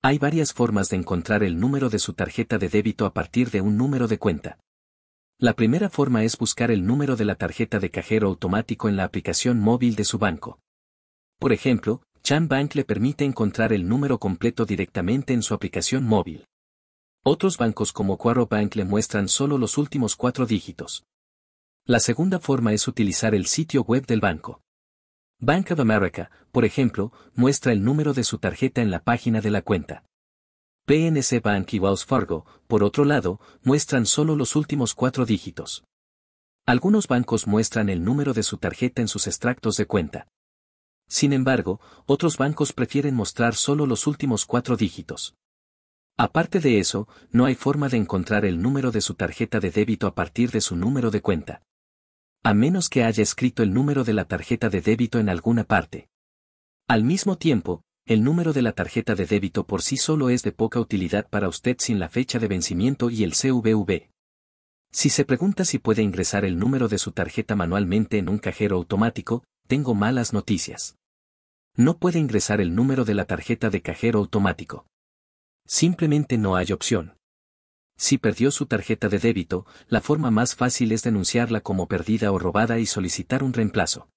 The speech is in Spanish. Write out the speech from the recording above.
Hay varias formas de encontrar el número de su tarjeta de débito a partir de un número de cuenta. La primera forma es buscar el número de la tarjeta de cajero automático en la aplicación móvil de su banco. Por ejemplo, Chan Bank le permite encontrar el número completo directamente en su aplicación móvil. Otros bancos como Quaro Bank le muestran solo los últimos cuatro dígitos. La segunda forma es utilizar el sitio web del banco. Bank of America, por ejemplo, muestra el número de su tarjeta en la página de la cuenta. PNC Bank y Wells Fargo, por otro lado, muestran solo los últimos cuatro dígitos. Algunos bancos muestran el número de su tarjeta en sus extractos de cuenta. Sin embargo, otros bancos prefieren mostrar solo los últimos cuatro dígitos. Aparte de eso, no hay forma de encontrar el número de su tarjeta de débito a partir de su número de cuenta a menos que haya escrito el número de la tarjeta de débito en alguna parte. Al mismo tiempo, el número de la tarjeta de débito por sí solo es de poca utilidad para usted sin la fecha de vencimiento y el CVV. Si se pregunta si puede ingresar el número de su tarjeta manualmente en un cajero automático, tengo malas noticias. No puede ingresar el número de la tarjeta de cajero automático. Simplemente no hay opción. Si perdió su tarjeta de débito, la forma más fácil es denunciarla como perdida o robada y solicitar un reemplazo.